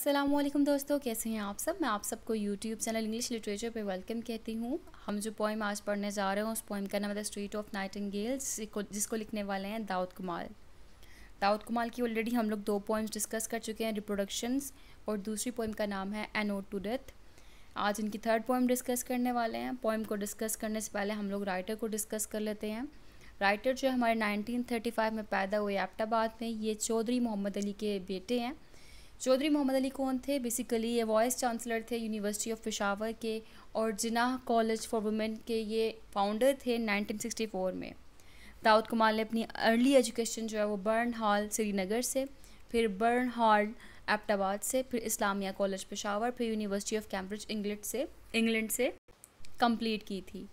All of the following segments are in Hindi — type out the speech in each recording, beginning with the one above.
असलम दोस्तों कैसे हैं आप सब मैं आप सबको यूट्यूब चैनल इंग्लिश लिटरेचर पे वेलकम कहती हूँ हम जो पोइम आज पढ़ने जा रहे हैं उस पोइम का नाम है street of nightingales जिसको लिखने वाले हैं दाऊद कमाल दाऊद कमाल की ऑलरेडी हम लोग दो पोइम्स डिस्कस कर चुके हैं रिप्रोडक्शंस और दूसरी पोइम का नाम है एनोट टू डेथ आज इनकी थर्ड पोइम डिस्कस करने वाले हैं पोइम को डिस्कस करने से पहले हम लोग राइटर को डिस्कस कर लेते हैं राइटर जो हमारे फाइव में पैदा हुए एबटाबाद में ये चौधरी मोहम्मद अली के बेटे हैं चौधरी मोहम्मद अली कौन थे बेसिकली ये वाइस चांसलर थे यूनिवर्सिटी ऑफ पिशावर के और जिना कॉलेज फॉर वुमेन के ये फाउंडर थे 1964 में दाऊद कुमार ने अपनी अर्ली एजुकेशन जो है वो बर्न हॉल श्रीनगर से फिर बर्न हॉल एप्टाबाद से फिर इस्लामिया कॉलेज पेशावर फिर यूनिवर्सिटी ऑफ कैम्ब्रिज इंग्लैंड से इंग्लैंड से कंप्लीट की थी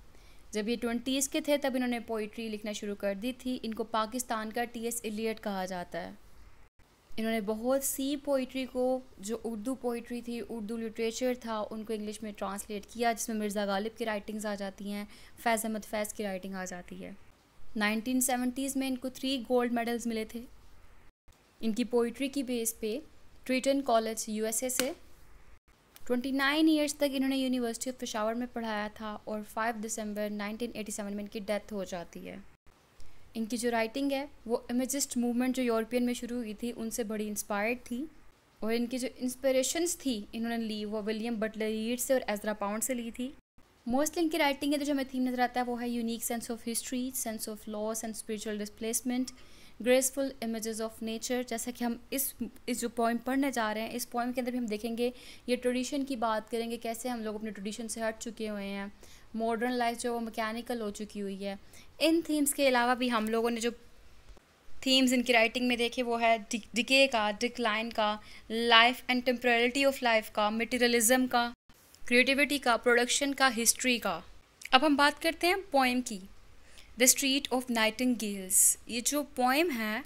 जब ये ट्वेंटीज़ के थे तब इन्होंने पोइट्री लिखना शुरू कर दी थी इनको पाकिस्तान का टी एस एलियट कहा जाता है इन्होंने बहुत सी पोइट्री को जो उर्दू पोइट्री थी उर्दू लिटरेचर था उनको इंग्लिश में ट्रांसलेट किया जिसमें मिर्ज़ा गालिब की राइटिंग्स आ जाती हैं फैज़ अहमद फैज़ की राइटिंग आ जाती है 1970s में इनको थ्री गोल्ड मेडल्स मिले थे इनकी पोइट्री की बेस पे ट्रीटन कॉलेज यू से 29 इयर्स तक इन्होंने यूनिवर्सिटी ऑफ पेशावर में पढ़ाया था और 5 दिसंबर 1987 में इनकी डेथ हो जाती है इनकी जो राइटिंग है वो इमेजिस्ट मूवमेंट जो यूरोपियन में शुरू हुई थी उनसे बड़ी इंस्पायर्ड थी और इनकी जो इंस्पिरेशंस थी इन्होंने ली वो विलियम बटलर रीड से और एजरा पाउंड से ली थी मोस्टली इनकी राइटिंग है तो जो हमें थीम नज़र आता है वो है unique sense of history sense of loss and spiritual displacement graceful images of nature जैसा कि हम इस इस जो पॉइम पढ़ने जा रहे हैं इस पॉइम के अंदर भी हम देखेंगे ये ट्रेडिशन की बात करेंगे कैसे हम लोग अपने ट्रेडिशन से हट चुके हुए हैं मॉडर्न लाइफ जो वो मैकेनिकल हो चुकी हुई है इन थीम्स के अलावा भी हम लोगों ने जो थीम्स इनकी राइटिंग में देखे वो है डिके का डिक्लाइन का life and temporality of life का मटेरियलिज्म का क्रिएटिविटी का प्रोडक्शन का हिस्ट्री का अब हम बात करते हैं पोएम की द स्ट्रीट ऑफ नाइटिंग ये जो पोएम है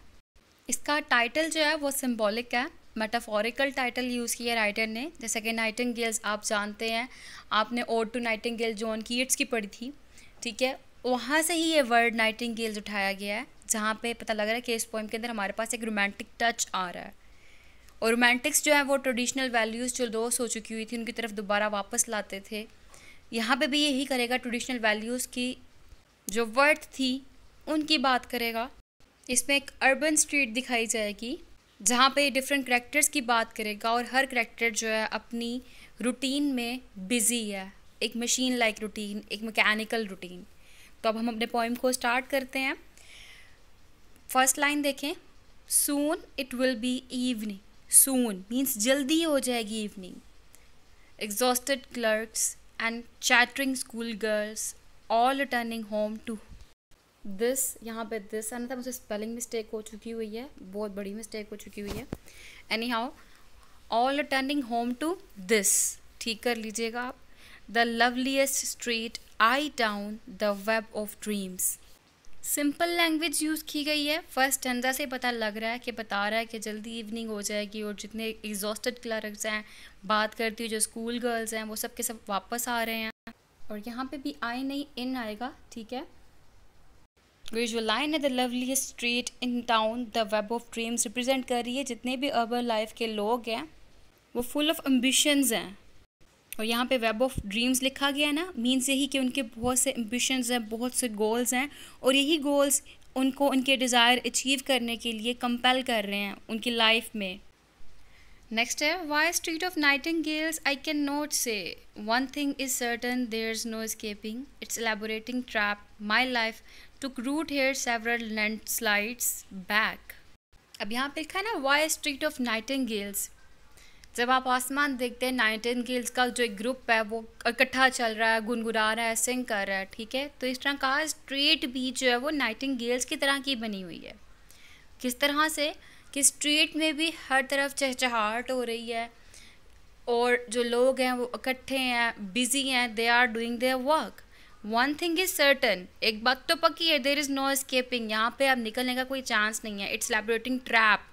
इसका टाइटल जो है वो सिम्बॉलिक है मेटाफोरिकल टाइटल यूज़ किया राइटर ने जैसे कि नाइटिंग गेल्स आप जानते हैं आपने ode to nightingale John Keats की पढ़ी थी ठीक है वहाँ से ही ये वर्ड नाइटिंग गेल्स उठाया गया है जहाँ पे पता लग रहा है कि इस पोइम के अंदर हमारे पास एक रोमांटिक टच आ रहा है और रोमांटिक्स जो है वो ट्रेडिशनल वैल्यूज़ जो लॉस हो चुकी हुई थी उनकी तरफ दोबारा वापस लाते थे यहाँ पे भी यही करेगा ट्रेडिशनल वैल्यूज़ की जो वर्थ थी उनकी बात करेगा इसमें एक अर्बन स्ट्रीट दिखाई जाएगी जहाँ पे डिफरेंट करेक्टर्स की बात करेगा और हर करेक्टर जो है अपनी रूटीन में बिज़ी है एक मशीन लाइक रूटीन एक मैकेनिकल रूटीन तो अब हम अपने पोइम को स्टार्ट करते हैं फर्स्ट लाइन देखें soon it will be evening soon means जल्दी हो जाएगी evening exhausted clerks and chattering school girls all returning home to this यहाँ पे दिस आना था मुझे स्पेलिंग मिस्टेक हो चुकी हुई है बहुत बड़ी मिस्टेक हो चुकी हुई है anyhow all attending home to this ठीक कर लीजिएगा आप the loveliest street I town the web of dreams simple language use की गई है फर्स्ट टंजा से पता लग रहा है कि बता रहा है कि जल्दी इवनिंग हो जाएगी और जितने एग्जॉस्टेड क्लर्क्स हैं बात करती हुई जो स्कूल गर्ल्स हैं वो सब के सब वापस आ रहे हैं और यहाँ पे भी आई नहीं इन आएगा ठीक है विजुअल लाइन है the lovely street in town the web of dreams represent कर रही है जितने भी अर्बन लाइफ के लोग हैं वो फुल ऑफ एम्बिशंस हैं और यहाँ पे वेब ऑफ ड्रीम्स लिखा गया है ना मीन्स यही कि उनके बहुत से एम्बिशंस हैं बहुत से गोल्स हैं और यही गोल्स उनको उनके डिज़ायर अचीव करने के लिए कंपेल कर रहे हैं उनकी लाइफ में नेक्स्ट है why street of gales I can not say one thing is certain there is no escaping it's elaborating trap my life took root here several landslides back. अब यहाँ पे लिखा है ना वाई स्ट्रीट ऑफ गेल्स जब आप आसमान देखते हैं एंड गेल्स का जो एक ग्रुप है वो इकट्ठा चल रहा है गुनगुना रहा है सिंग कर रहा है ठीक है तो इस तरह का स्ट्रीट भी जो है वो एंड गेल्स की तरह की बनी हुई है किस तरह से कि स्ट्रीट में भी हर तरफ चहचहाट हो रही है और जो लोग हैं वो इकट्ठे हैं बिजी हैं they are doing their work one thing is certain एक बात तो पक्की है देर इज़ नो स्केपिंग यहाँ पे अब निकलने का कोई चांस नहीं है it's laborating trap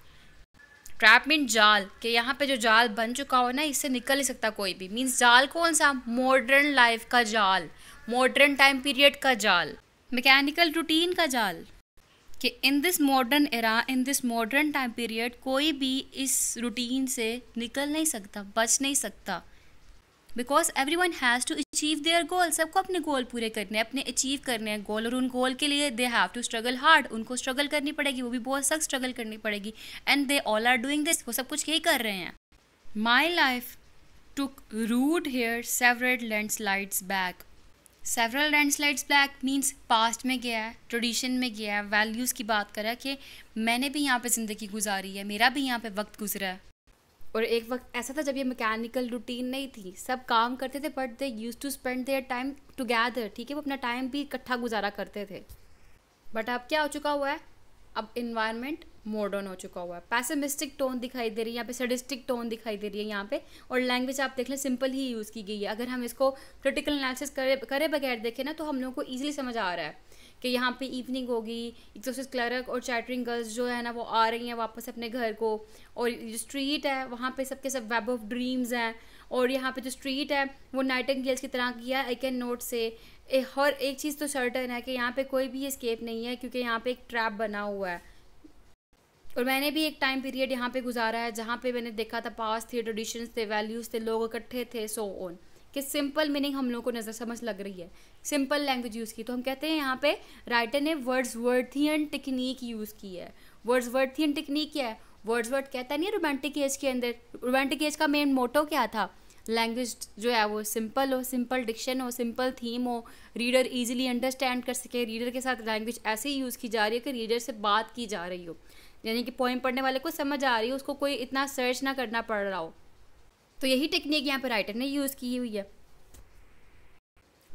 trap mean जाल कि यहाँ पे जो जाल बन चुका हो ना इससे निकल नहीं सकता कोई भी मीन्स जाल कौन सा मॉडर्न लाइफ का जाल मॉडर्न टाइम पीरियड का जाल मैकेनिकल रूटीन का जाल कि in this modern era in this modern time period कोई भी इस रूटीन से निकल नहीं सकता बच नहीं सकता because every one has to achieve their goal सबको अपने गोल पूरे करने हैं अपने अचीव करने हैं गोल और उन गोल के लिए they have to struggle hard उनको स्ट्रगल करनी पड़ेगी वो भी बहुत सख्त स्ट्रगल करनी पड़ेगी and they all are doing this वो सब कुछ यही कर रहे हैं my life here root landslides back several landslides back means past में गया है ट्रेडिशन में गया है वैल्यूज़ की बात करा कि मैंने भी यहाँ पे ज़िंदगी गुजारी है मेरा भी यहाँ पे वक्त गुजरा है और एक वक्त ऐसा था जब ये मैकेनिकल रूटीन नहीं थी सब काम करते थे but they use to spend their time together ठीक है वो अपना टाइम भी इकट्ठा गुजारा करते थे बट अब क्या हो चुका हुआ है अब इन्वायरमेंट मॉडर्न हो चुका हुआ है पैसेमिस्टिक टोन दिखाई दे रही है यहाँ पे सडिस्टिक टोन दिखाई दे रही है यहाँ पे और लैंग्वेज आप देख लें सिंपल ही यूज़ की गई है अगर हम इसको क्रिटिकल एनालिसिस करे करे बगैर देखें ना तो हम लोगों को ईजिली समझ आ रहा है कि यहाँ पे इवनिंग होगी एक तो सिर्फ क्लर्क और चैटरिंग गर्ल्स जो है ना वो आ रही हैं वापस अपने घर को और जो स्ट्रीट है वहाँ पे सबके सब वेब ऑफ ड्रीम्स हैं और यहाँ पे जो स्ट्रीट है वो नाइटिंगेल्स की तरह की है आई कैन नोट से ए, हर एक चीज़ तो सर्टन है कि यहाँ पे कोई भी स्केप नहीं है क्योंकि यहाँ पे एक ट्रैप बना हुआ है और मैंने भी एक टाइम पीरियड यहाँ पे गुजारा है जहाँ पे मैंने देखा था पास थे ट्रेडिशंस थे वैल्यूज़ थे लोग इकट्ठे थे सो so ऑन कि सिंपल मीनिंग हम लोगों को नज़र समझ लग रही है सिंपल लैंग्वेज यूज़ की तो हम कहते हैं यहाँ पे राइटर ने वर्ड्स वर्थियन टेक्निक यूज़ की है वर्ड्स वर्थियन टेक्निक क्या है वर्ड्स वर्ड कहता है नहीं रोमांटिक एज के अंदर रोमांटिक एज का मेन मोटो क्या था लैंग्वेज जो है वो सिंपल हो सिंपल डिक्शन हो सिंपल थीम हो रीडर इजीली अंडरस्टैंड कर सके रीडर के साथ लैंग्वेज ऐसे ही यूज़ की जा रही है कि रीडर से बात की जा रही हो यानी कि पोइम पढ़ने वाले को समझ आ रही हो उसको कोई इतना सर्च ना करना पड़ रहा हो तो यही टेक्निक यहाँ पर राइटर ने यूज़ की हुई है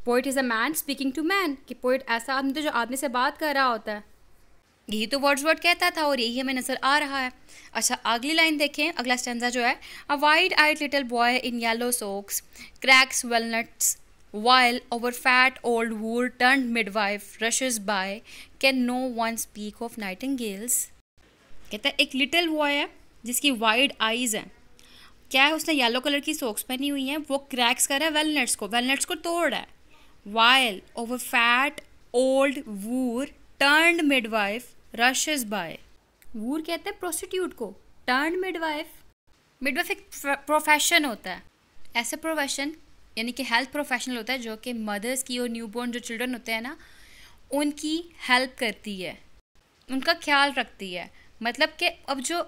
poet is a man speaking to man कि पोइट ऐसा आदमी तो जो आदमी से बात कर रहा होता है यही तो वर्ड्स वर्ड कहता था और यही हमें नज़र आ रहा है अच्छा अगली लाइन देखें अगला स्टेंजा जो है a wide eyed little boy in yellow socks cracks walnuts while over fat old whore turn midwife midwife by can no one speak of nightingales कहता है एक लिटिल बॉय है जिसकी वाइड आईज़ हैं क्या है उसने येलो कलर की सोक्स पहनी हुई हैं वो क्रैक्स कर रहा है वेलनट्स को वेलनट्स को तोड़ रहा है while over fat old whore turn midwife rushes by whore कहते हैं प्रोस्टिट्यूट को टर्न मिडवाइफ मिडवाइफ एक प्रोफेशन होता है ऐसे प्रोफेशन यानी कि हेल्थ प्रोफेशनल होता है जो कि मदर्स की और न्यूबॉर्न जो चिल्ड्रन होते हैं ना उनकी हेल्प करती है उनका ख्याल रखती है मतलब कि अब जो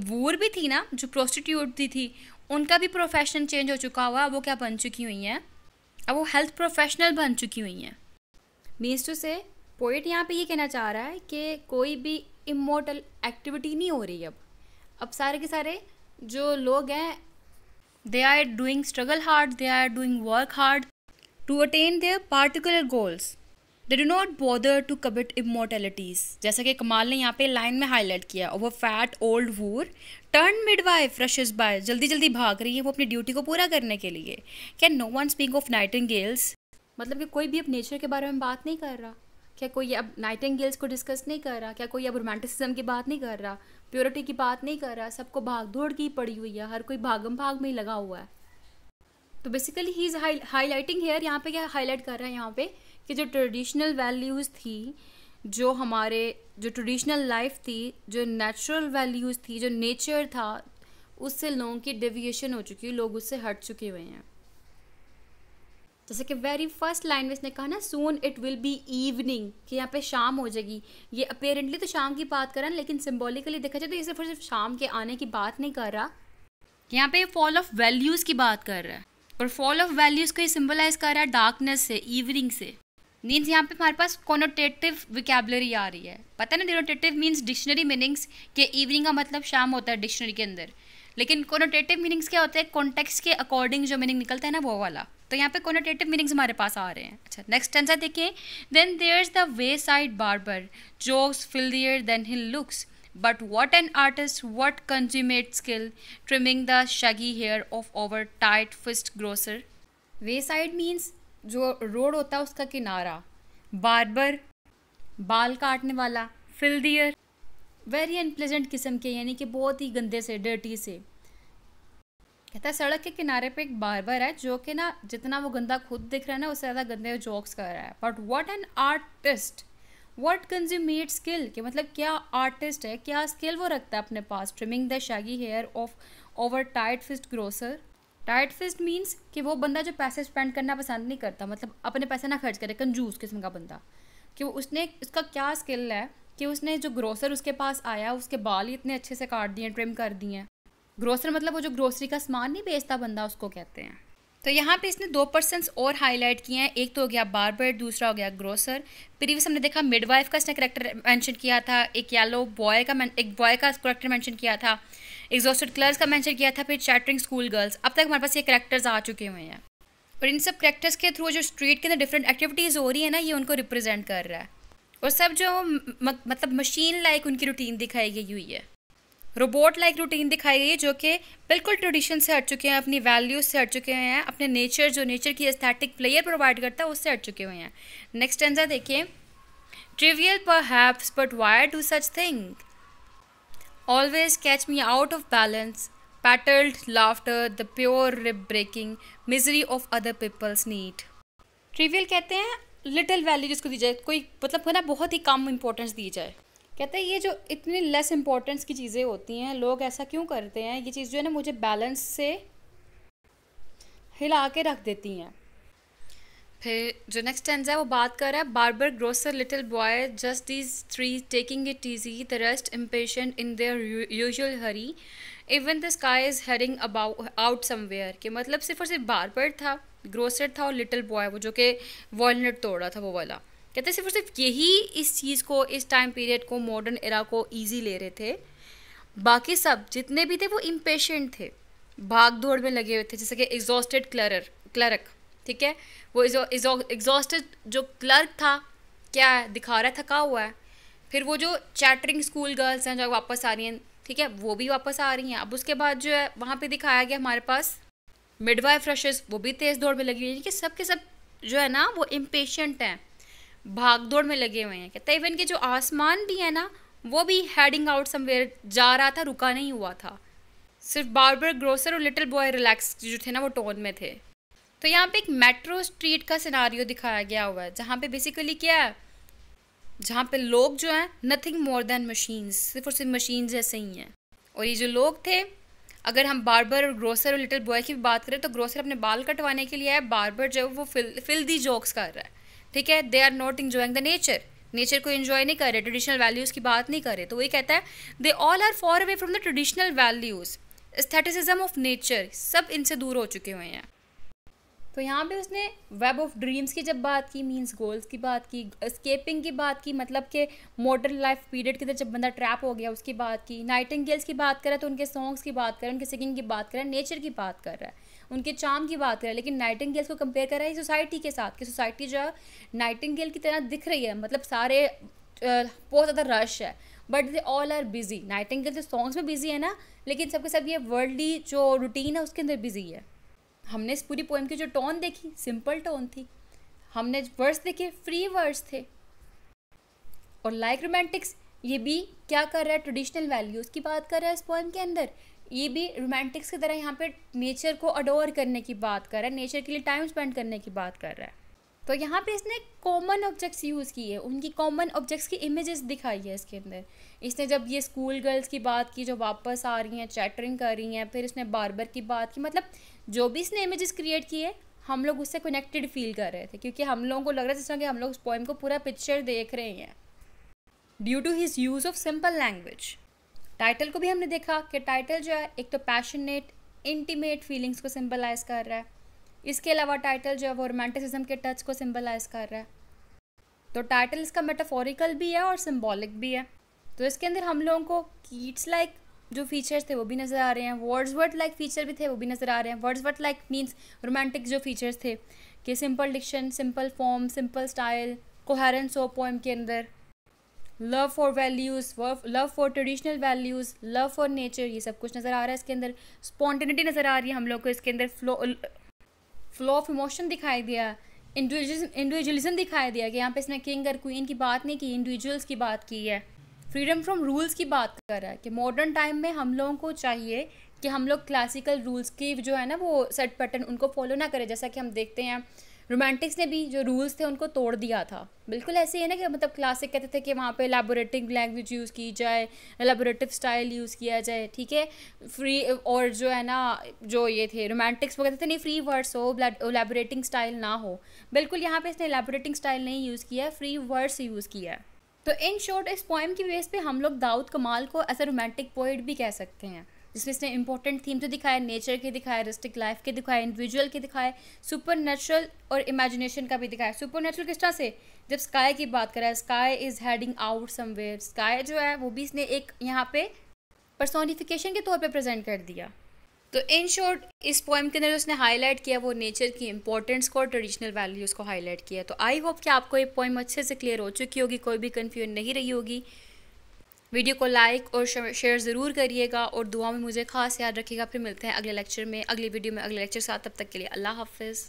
वूर भी थी ना जो प्रोस्टिट्यूट थी थी उनका भी प्रोफेशन चेंज हो चुका हुआ वो क्या बन चुकी हुई हैं अब वो हेल्थ प्रोफेशनल बन चुकी हुई हैं मीन्स टू से पोइट यहाँ पे ये कहना चाह रहा है कि कोई भी इमोटल एक्टिविटी नहीं हो रही अब अब सारे के सारे जो लोग हैं they are doing struggle hard they are doing work hard to attain their particular goals they do not bother to cohabit immortalities जैसा कि कमाल ने यहाँ पे लाइन में हाईलाइट किया और वो fat old whore turn midwife rushes by जल्दी जल्दी भाग रही है वो अपनी ड्यूटी को पूरा करने के लिए can no one speak of gales मतलब कि कोई भी अब नेचर के बारे में बात नहीं कर रहा क्या कोई अब गेल्स को डिस्कस नहीं कर रहा क्या कोई अब रोमांटिसिज्म की बात नहीं कर रहा प्योरिटी की बात नहीं कर रहा सबको भाग दौड़ की पड़ी हुई है हर कोई भागम भाग में ही लगा हुआ है तो basically he is highlighting here यहाँ पे क्या हाईलाइट कर रहा है यहाँ पे कि जो ट्रेडिशनल वैल्यूज़ थी जो हमारे जो ट्रेडिशनल लाइफ थी जो नेचुरल वैल्यूज़ थी जो नेचर था उससे लोगों की डेविएशन हो चुकी है लोग उससे हट चुके हुए हैं जैसे कि वेरी फर्स्ट लाइन में इसने कहा ना soon it will be evening कि यहाँ पे शाम हो जाएगी ये अपेरेंटली तो शाम की बात कर रहा है लेकिन सिम्बोलिकली देखा जाए तो ये सिर्फ और सिर्फ शाम के आने की बात नहीं कर रहा यहाँ पे फॉल ऑफ वैल्यूज़ की बात कर रहा है और फॉल ऑफ वैल्यूज़ को ये सिम्बलाइज कर रहा है डार्कनेस से इवनिंग से मीन्स यहाँ पे हमारे पास कोनोटेटिव विकेबलरी आ रही है पता है ना डिनोटेटिव मीन्स डिक्शनरी मीनिंग्स के इवनिंग का मतलब शाम होता है डिक्शनरी के अंदर लेकिन कोनोटेटिव मीनिंग्स क्या होते हैं कॉन्टेक्स के अकॉर्डिंग जो मीनिंग निकलता है ना वो वाला तो यहाँ पे कोनोटेटिव मीनिंग्स हमारे पास आ रहे हैं अच्छा नेक्स्ट है देखिए then there is the wayside barber jokes fill there then hill looks but what an artist what consummate skill trimming the shaggy hair of over tight fist grocer wayside means जो रोड होता है उसका किनारा बार्बर बाल काटने वाला फिलदियर वेरी अनप्लेजेंट किस्म के यानी कि बहुत ही गंदे से डर्टी से कहता है सड़क के किनारे पे एक बार्बर है जो कि ना जितना वो गंदा खुद दिख रहा है ना उससे ज़्यादा गंदे जॉक्स कर रहा है but what an artist what consummate skill कि मतलब क्या आर्टिस्ट है क्या स्किल वो रखता है अपने पास trimming the shaggy hair of over tight fist grocer tight fist means कि वो बंदा जो पैसे स्पेंड करना पसंद नहीं करता मतलब अपने पैसे ना खर्च करे कंजूस किस्म का बंदा कि उसने उसका क्या स्किल है कि उसने जो ग्रोसर उसके पास आया उसके बाल ही इतने अच्छे से काट दिए ट्रिम कर दिए हैं ग्रोसर मतलब वो जो ग्रोसरी का सामान नहीं बेचता बंदा उसको कहते हैं तो यहाँ पे इसने दो पर्सनस और हाईलाइट किए हैं एक तो हो गया बारबर दूसरा हो गया ग्रोसर प्रीवियस हमने देखा मिडवाइफ का इसने करेक्टर मेंशन किया था एक येलो बॉय का एक बॉय का करेक्टर मेंशन किया था एग्जॉस्टेड गर्ल्स का मैंशन किया था फिर चैटरिंग स्कूल गर्ल्स अब तक हमारे पास ये करेक्टर्स आ चुके हुए हैं और इन सब करेक्टर्स के थ्रू जो स्ट्रीट के अंदर डिफरेंट एक्टिविटीज़ हो रही है ना ये उनको रिप्रेजेंट कर रहा है और सब जो मतलब मशीन लाइक उनकी रूटीन दिखाई गई हुई है रोबोट लाइक रूटीन दिखाई गई है जो कि बिल्कुल ट्रेडिशन से हट चुके हैं अपनी वैल्यूज से हट चुके हुए हैं अपने नेचर जो नेचर की एस्थेटिक प्लेयर प्रोवाइड करता है उससे हट चुके हुए हैं नेक्स्ट टेंजा देखिए trivial perhaps but where do such thing Always catch me out of balance, pattled laughter, the pure rib breaking, misery of other people's need. Trivial कहते हैं लिटिल वैल्यू जिसको दी जाए कोई मतलब ना बहुत ही कम इंपॉर्टेंस दी जाए कहते हैं ये जो इतनी लेस इंपॉर्टेंस की चीज़ें होती हैं लोग ऐसा क्यों करते हैं ये चीज़ जो है ना मुझे बैलेंस से हिला के रख देती हैं फिर जो नेक्स्ट टेंस है वो बात कर रहा है barber grocer little boy just these three taking it easy the rest impatient in their usual hurry even the sky is heading about out somewhere के मतलब सिर्फ और सिर्फ बार्बर था ग्रोसर था और लिटिल बॉय वो जो कि वॉलनट रहा था वो वाला कहते सिर्फ और सिर्फ यही इस चीज़ को इस टाइम पीरियड को मॉडर्न एरा को ईजी ले रहे थे बाकी सब जितने भी थे वो इम्पेशेंट थे भाग दौड़ में लगे हुए थे जैसे कि एग्जॉस्टेड क्लरर क्लर्क ठीक है वो एग्जॉस्टेड जो क्लर्क था क्या है दिखा रहा है थका हुआ है फिर वो जो चैटरिंग स्कूल गर्ल्स हैं जो वापस आ रही हैं ठीक है वो भी वापस आ रही हैं अब उसके बाद जो है वहाँ पे दिखाया गया हमारे पास मिडवाइफ रशेस वो भी तेज़ दौड़ में लगी हुई है कि सब के सब जो है ना वो इम्पेशेंट हैं भाग दौड़ में लगे हुए हैं कहते हैं इवन के जो आसमान भी है ना वो भी हेडिंग आउट समवेयर जा रहा था रुका नहीं हुआ था सिर्फ बार्बर ग्रोसर और लिटिल बॉय रिलैक्स जो थे ना वो टोन में थे तो यहाँ पे एक मेट्रो स्ट्रीट का सिनारियो दिखाया गया हुआ है जहाँ पे बेसिकली क्या है जहाँ पे लोग जो हैं नथिंग मोर देन मशीन्स सिर्फ और सिर्फ मशीन जैसे ही हैं और ये जो लोग थे अगर हम बारबर और ग्रोसर और लिटिल बॉय की भी बात करें तो ग्रोसर अपने बाल कटवाने के लिए है बारबर जो है वो फिल फिल दी जोक्स कर रहा है ठीक है they are not enjoying the nature nature को इन्जॉय नहीं कर रहे ट्रेडिशनल वैल्यूज़ की बात नहीं कर रहे तो वही कहता है they all are far away from the traditional values aestheticism of nature सब इनसे दूर हो चुके हुए हैं तो यहाँ पे उसने वेब ऑफ ड्रीम्स की जब बात की मींस गोल्स की बात की स्केपिंग की बात की मतलब कि मॉडर्न लाइफ पीरियड के अंदर जब बंदा ट्रैप हो गया उसकी बात की गेल्स की बात करें तो उनके सॉन्ग्स की बात करें उनके सिंगिंग की बात करें नेचर की बात कर रहा है उनके चाम की बात करें लेकिन नाइटिंगेल्स को कंपेयर कर रहा है सोसाइटी के साथ कि सोसाइटी जो है नाइटिंगेल की तरह दिख रही है मतलब सारे बहुत ज़्यादा रश है but they all are busy knitting तो सॉन्ग्स में बिजी है ना लेकिन सबके सब ये वर्ल्डली जो रूटीन है उसके अंदर बिजी है हमने इस पूरी पोइम की जो टोन देखी सिंपल टोन थी हमने वर्ड्स देखे फ्री वर्ड्स थे और लाइक रोमांटिक्स ये भी क्या कर रहा है ट्रेडिशनल वैल्यूज़ की बात कर रहा है इस पोएम के अंदर ये भी रोमांटिक्स की तरह यहाँ पे नेचर को अडोर करने की बात कर रहा है नेचर के लिए टाइम स्पेंड करने की बात कर रहा है तो यहाँ पे इसने कॉमन ऑब्जेक्ट्स यूज़ किए उनकी कॉमन ऑब्जेक्ट्स की इमेजेस दिखाई है इसके अंदर इसने जब ये स्कूल गर्ल्स की बात की जो वापस आ रही हैं चैटरिंग कर रही हैं फिर इसने बारबर की बात की मतलब जो भी इसने इमेजेस क्रिएट किए हम लोग उससे कनेक्टेड फील कर रहे थे क्योंकि हम लोगों को लग रहा था जिस कि हम लोग उस पोइम को पूरा पिक्चर देख रहे हैं due to his use of simple language title को भी हमने देखा कि टाइटल जो है एक तो पैशनेट इंटीमेट फीलिंग्स को सिंपलाइज कर रहा है इसके अलावा टाइटल जो है वो रोमांटिसिज्म के टच को सिम्बलाइज कर रहा है तो टाइटल इसका मेटाफोरिकल भी है और सिम्बॉलिक भी है तो इसके अंदर हम लोगों को कीट्स लाइक जो फीचर्स थे वो भी नज़र आ रहे हैं वर्ड्स वर्ड लाइक फीचर भी थे वो भी नज़र आ रहे हैं words word like means romantic जो फीचर्स थे कि simple diction simple form simple style coherence of poem के अंदर love for values love for traditional values love for nature ये सब कुछ नज़र आ रहा है इसके अंदर स्पॉन्टेनिटी नज़र आ रही है हम लोग को इसके अंदर फ्लो फ्लो ऑफ इमोशन दिखाई दिया इंडिविजुअलिज्म इंडिविजुअलिज्म दिखाई दिया कि यहाँ पे इसने किंग और क्वीन की बात नहीं की इंडिविजुअल्स की बात की है फ्रीडम फ्रॉम रूल्स की बात कर रहा है कि मॉडर्न टाइम में हम लोगों को चाहिए कि हम लोग क्लासिकल रूल्स की जो है ना वो सेट पैटर्न उनको फॉलो ना करें जैसा कि हम देखते हैं रोमांटिक्स ने भी जो रूल्स थे उनको तोड़ दिया था बिल्कुल ऐसे ही है ना कि मतलब क्लासिक कहते थे कि वहाँ पे एलेबोरेटिव लैंग्वेज यूज़ की जाए एलेबोरेटिव स्टाइल यूज़ किया जाए ठीक है फ्री और जो है ना जो ये थे रोमांटिक्स वो कहते थे नहीं फ्री वर्ड्स हो एलेबोरेटिंग स्टाइल ना हो बिल्कुल यहाँ पे इसने एलेबोरेटिंग स्टाइल नहीं यूज़ किया है फ्री वर्ड्स यूज़ किया है तो इन शॉर्ट इस पोएम की बेस पे हम लोग दाऊद कमाल को एज ए रोमांटिक पोइट भी कह सकते हैं जिसमें इसने इंपॉर्टेंट थीम तो दिखाया नेचर के दिखाए रिस्टिक लाइफ के दिखाए इंडिविजुअल के दिखाए सुपर नेचुरल और इमेजिनेशन का भी दिखाया सुपर नेचुरल किस तरह से जब स्काई की बात करा sky is heading out somewhere sky जो है वो भी इसने एक यहाँ पे पर्सोनिफिकेशन के तौर पे प्रेजेंट कर दिया तो इन शॉर्ट इस पोएम के अंदर उसने हाईलाइट किया वो नेचर की इंपॉर्टेंस को और ट्रेडिशनल वैल्यूज़ को हाईलाइट किया तो आई होप कि आपको ये पोएम अच्छे से क्लियर हो चुकी होगी कोई भी कन्फ्यूजन नहीं रही होगी वीडियो को लाइक और शेयर ज़रूर करिएगा और दुआ में मुझे खास याद रखिएगा फिर मिलते हैं अगले लेक्चर में अगली वीडियो में अगले लेक्चर साथ तब तक के लिए अल्लाह हाफिज़